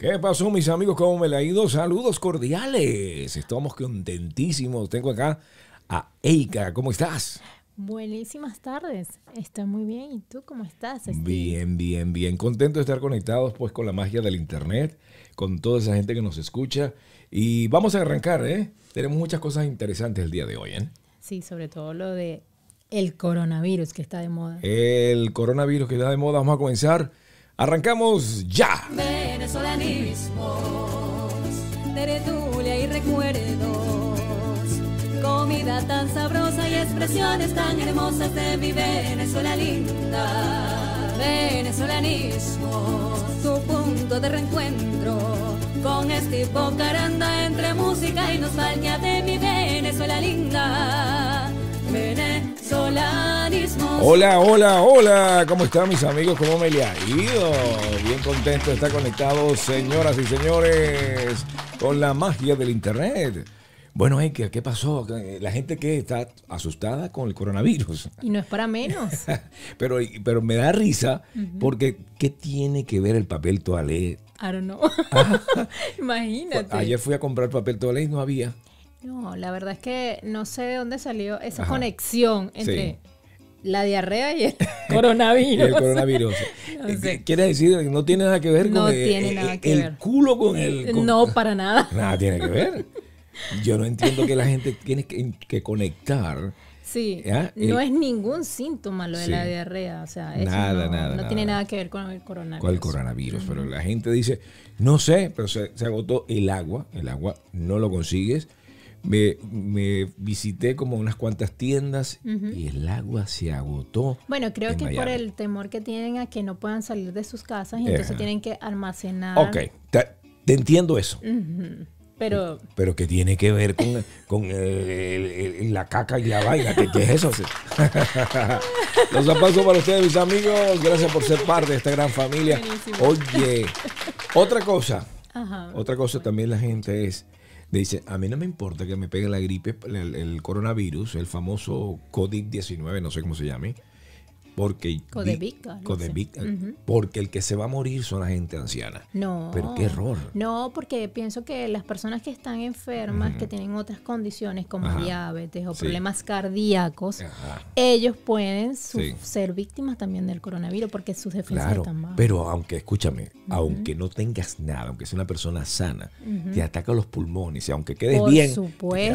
¿Qué pasó, mis amigos? ¿Cómo me la ha ido? Saludos cordiales. Estamos contentísimos. Tengo acá a Eika. ¿Cómo estás? Buenísimas tardes. Está muy bien. ¿Y tú cómo estás? Bien, bien, bien. Contento de estar conectados pues con la magia del internet, con toda esa gente que nos escucha. Y vamos a arrancar, ¿eh? Tenemos muchas cosas interesantes el día de hoy, ¿eh? Sí, sobre todo lo de el coronavirus que está de moda. El coronavirus que está de moda. Vamos a comenzar Arrancamos ya. Venezolanismos, teretulia y recuerdos, comida tan sabrosa y expresiones tan hermosas de mi Venezuela linda. Venezolanismos, tu punto de reencuentro con este caranda entre música y nostalgia de mi Venezuela linda. Venezuela Hola, hola, hola. ¿Cómo están mis amigos? ¿Cómo me le ha ido? Bien contento de estar conectado, señoras y señores, con la magia del Internet. Bueno, ¿qué pasó? La gente que está asustada con el coronavirus. Y no es para menos. pero, pero me da risa porque ¿qué tiene que ver el papel toalé? I don't know. Ah. Imagínate. Ayer fui a comprar papel toalé y no había. No, la verdad es que no sé de dónde salió esa conexión entre la diarrea y el coronavirus. Quiere decir que no tiene nada que ver con eh, eh, eh, el, culo con el... No, para nada. Nada tiene que ver. Yo no entiendo que la gente tiene que, conectar. Sí, no es ningún síntoma lo de la diarrea, o sea, nada, no, nada, no tiene nada que ver con el coronavirus. Con el coronavirus, pero la gente dice, no sé, pero se, agotó el agua, el agua no lo consigues, me, visité como unas cuantas tiendas y el agua se agotó. Bueno, creo que por el temor que tienen a que no puedan salir de sus casas y entonces eh. tienen que almacenar. Ok, te, entiendo eso. Pero, pero que tiene que ver con, la caca y la vaina. ¿Qué, es eso? Los aplausos para ustedes, mis amigos. Gracias por ser parte de esta gran familia. Oye, otra cosa. Otra cosa también la gente es, Dice, a mí no me importa que me pegue la gripe, el, coronavirus, el famoso COVID-19, no sé cómo se llame. Porque, porque el que se va a morir son la gente anciana. No. Pero qué error. No, porque pienso que las personas que están enfermas, que tienen otras condiciones como diabetes o problemas cardíacos, ellos pueden ser víctimas también del coronavirus porque sus defensas claro, están bajas. Pero aunque, escúchame, aunque no tengas nada, aunque seas una persona sana, te ataca los pulmones y aunque quedes bien,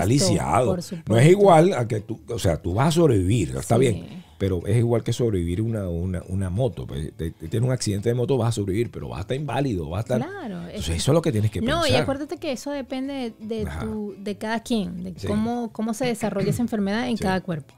aliciado, No es igual a que tú, o sea, tú vas a sobrevivir, está bien pero es igual que sobrevivir una, una, moto. Pues, tienes un accidente de moto, vas a sobrevivir, pero vas a estar inválido, vas a estar... Claro. Entonces, eso es lo que tienes que no, pensar. No, y acuérdate que eso depende de, de cada quien, de cómo, cómo se desarrolla esa enfermedad en cada cuerpo.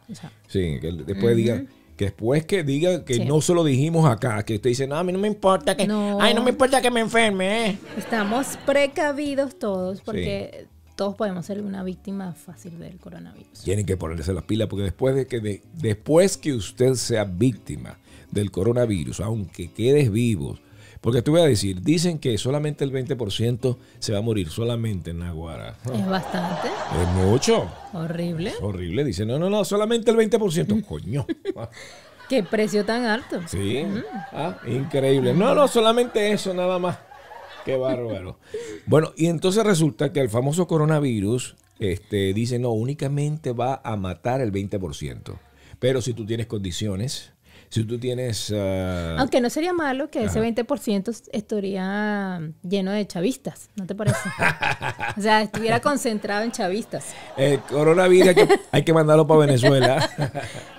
Sí, que después digan... Que después que diga que no se lo dijimos acá, que usted dice, no, a mí no me importa que... no me importa que me enferme. ¿eh? Estamos precavidos todos porque todos podemos ser una víctima fácil del coronavirus. Tienen que ponerse las pilas porque después de que después que usted sea víctima del coronavirus, aunque quedes vivo, porque te voy a decir, dicen que solamente el 20% se va a morir solamente en Naguara. Es bastante. Es mucho. Horrible. horrible. Dicen, no, no, no, solamente el 20%. Mm. Coño. Qué precio tan alto. Sí. Mm. ah, increíble. No, no, solamente eso, nada más. Qué bárbaro. Bueno, y entonces resulta que el famoso coronavirus este, dice, no, únicamente va a matar el 20%. Pero si tú tienes condiciones, si tú tienes... Ah, Aunque no sería malo que ese 20% estuviera lleno de chavistas, ¿no te parece? o sea, estuviera concentrado en chavistas. El coronavirus hay que, mandarlo para Venezuela.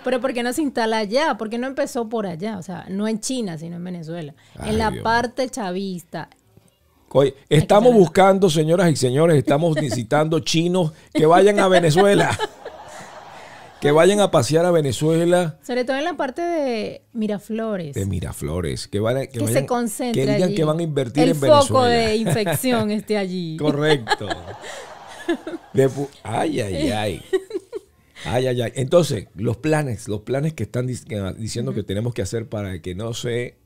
Pero ¿por qué no se instala allá? ¿Por qué no empezó por allá? O sea, no en China, sino en Venezuela. en la parte chavista, estamos buscando, señoras y señores, estamos visitando chinos que vayan a Venezuela. Que vayan a pasear a Venezuela. Sobre todo en la parte de Miraflores. De Miraflores. Que, que, se concentren. Que digan que van a invertir en Venezuela. El foco de infección esté allí. Correcto. ay, ay, ay. Ay, ay, ay. Entonces, los planes, los planes que están diciendo que tenemos que hacer para que no se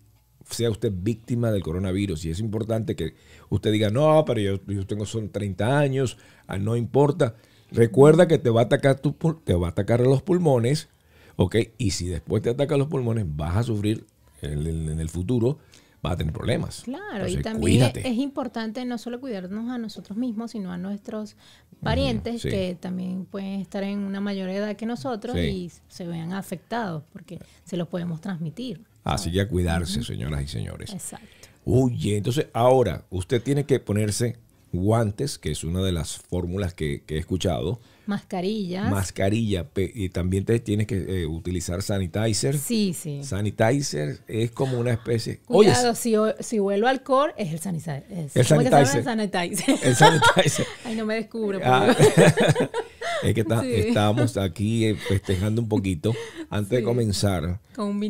sea usted víctima del coronavirus. Y es importante que usted diga, no, pero yo, yo tengo son 30 años, ah, no importa. Recuerda que te va a atacar, tu, te va a atacar los pulmones, ¿ok? Y si después te ataca los pulmones, vas a sufrir en, el futuro vas a tener problemas. Claro, y también es importante no solo cuidarnos a nosotros mismos, sino a nuestros parientes que también pueden estar en una mayor edad que nosotros y se vean afectados porque se los podemos transmitir. Así que a cuidarse, señoras y señores. Exacto. Oye, entonces ahora usted tiene que ponerse guantes, que es una de las fórmulas que, he escuchado. Mascarilla. Mascarilla. Y también te tienes que eh, utilizar sanitizer. Sí, sí. Sanitizer es como una especie. Cuidado, si, si al core es el sanitizer. Es, el, sanitizer. el sanitizer. El sanitizer. Ay, no me descubro. Ah. Es que está, estábamos aquí eh, festejando un poquito antes de comenzar. Con un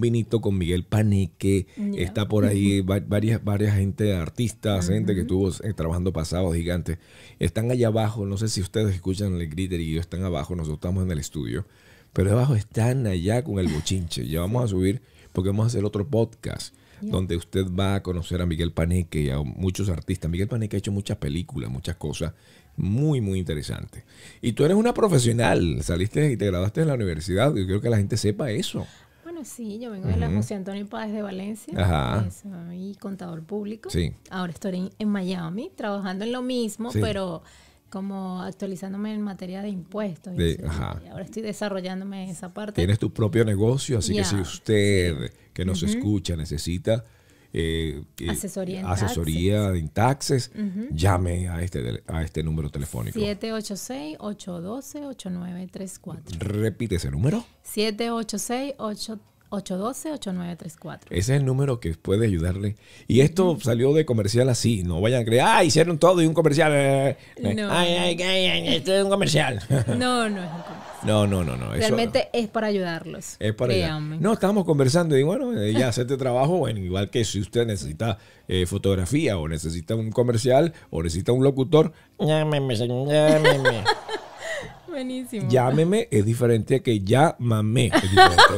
vinito. Con, Miguel Paneque. Está por ahí varias, varias gente, artistas, gente que estuvo eh, trabajando pasados gigantes. Están allá abajo, no sé si ustedes escuchan el griter y yo están abajo, nosotros estamos en el estudio. Pero abajo están allá con el bochinche. Ya vamos a subir porque vamos a hacer otro podcast donde usted va a conocer a Miguel Paneque y a muchos artistas. Miguel Paneque ha hecho muchas películas, muchas cosas, muy, muy interesante. Y tú eres una profesional, saliste y te graduaste en la universidad. Yo quiero que la gente sepa eso. Bueno, sí, yo vengo de la José Antonio Páez de Valencia. Ajá. Soy contador público. Ahora estoy en, Miami trabajando en lo mismo, pero como actualizándome en materia de impuestos. ahora estoy desarrollándome en esa parte. Tienes tu propio negocio, así que si usted que nos escucha necesita eh, eh, asesoría, en, taxes. llame a este, a este número telefónico. 786-812-8934. Repite ese número. 786-812. 8934 Ese es el número que puede ayudarle. Y esto salió de comercial así. No vayan a creer, ah, hicieron todo y un comercial. Eh, eh, ay, esto es un comercial. No, no es un comercial. No, no, no, no. Realmente es para ayudarlos. Es para No, estábamos conversando y bueno, eh, ya hace este trabajo, bueno, igual que si usted necesita eh, fotografía o necesita un comercial o necesita un locutor, llámeme, llámeme. Buenísimo. Llámeme es diferente que llámame.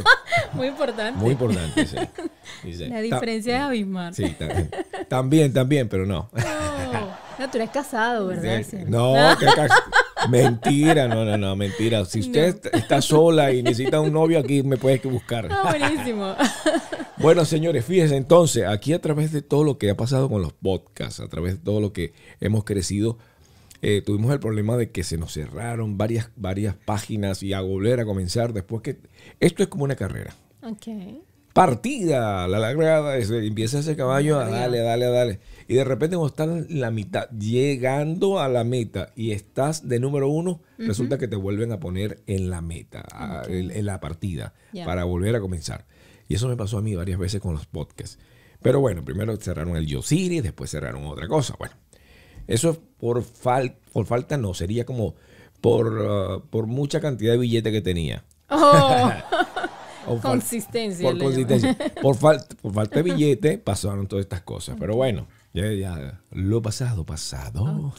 Muy importante. Muy importante, sí. La diferencia es abismal. Sí, también, también, también pero no. no. tú eres casado, ¿verdad? No, que casado mentira, no, no, no, mentira. Si usted está sola y necesita un novio, aquí me puedes buscar. buenísimo. bueno, señores, fíjense entonces, aquí a través de todo lo que ha pasado con los podcasts, a través de todo lo que hemos crecido, eh, tuvimos el problema de que se nos cerraron varias, varias páginas y a volver a comenzar después que... Esto es como una carrera. Ok partida, la lagrada, empieza ese caballo a dale, dale, dale. Y de repente cuando estás en la mitad, llegando a la meta y estás de número uno, resulta que te vuelven a poner en la meta, en, la partida, para volver a comenzar. Y eso me pasó a mí varias veces con los podcasts. Pero bueno, primero cerraron el Yo y después cerraron otra cosa. Bueno, eso por, falta por falta no, sería como por, uh, por mucha cantidad de billete que tenía. Oh. Por consistencia. Por Por, falta de billete pasaron todas estas cosas. Pero bueno, ya, lo pasado, pasado.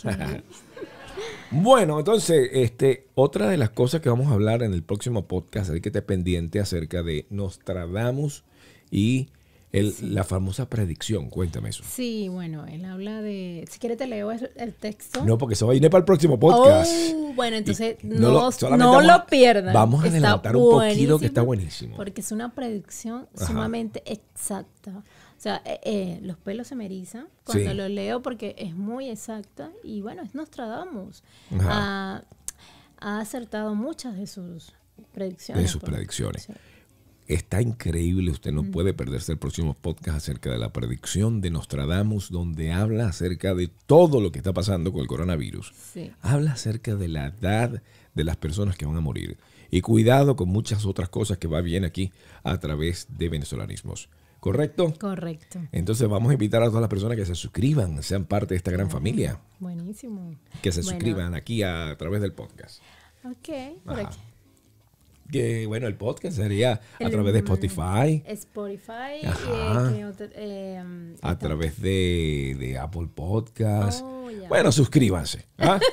bueno, entonces, este, otra de las cosas que vamos a hablar en el próximo podcast, hay que esté pendiente acerca de Nostradamus y la famosa predicción, cuéntame eso. Sí, bueno, él habla de. Si quieres, te leo el, texto. No, porque eso va a ir para el próximo podcast. Oh, bueno, entonces no, lo, no vamos, a adelantar un poquito que está buenísimo. Porque es una predicción sumamente exacta. O sea, eh, eh, los pelos se me erizan cuando lo leo porque es muy exacta y bueno, es Nostradamus. Ah, ha, acertado muchas de sus predicciones. De sus pues. predicciones. Está increíble, usted no puede perderse el próximo podcast acerca de la predicción de Nostradamus, donde habla acerca de todo lo que está pasando con el coronavirus. Habla acerca de la edad de las personas que van a morir. Y cuidado con muchas otras cosas que va bien aquí a través de venezolanismos. ¿Correcto? Correcto. Entonces vamos a invitar a todas las personas que se suscriban, sean parte de esta gran ah, familia. Buenísimo. Que se suscriban aquí a, través del podcast. Ok, por aquí que bueno, el podcast sería a través de Spotify. Spotify. Eh, eh, a través de, de, Apple Podcast. Oh, bueno, suscríbanse. ¿ah?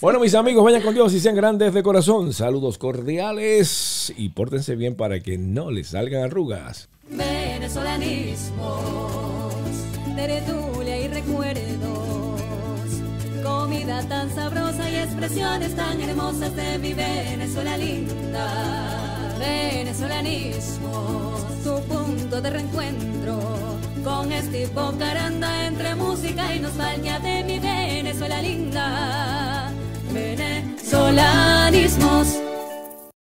Bueno, mis amigos, vayan con Dios y sean grandes de corazón. Saludos cordiales y pórtense bien para que no les salgan arrugas. Venezolanismos, y recuerdos, comida tan sabrosa expresiones tan hermosas de mi Venezuela linda. Venezolanismo, su punto de reencuentro con este bocaranda entre música y nostalgia de mi Venezuela linda. Venezolanismos.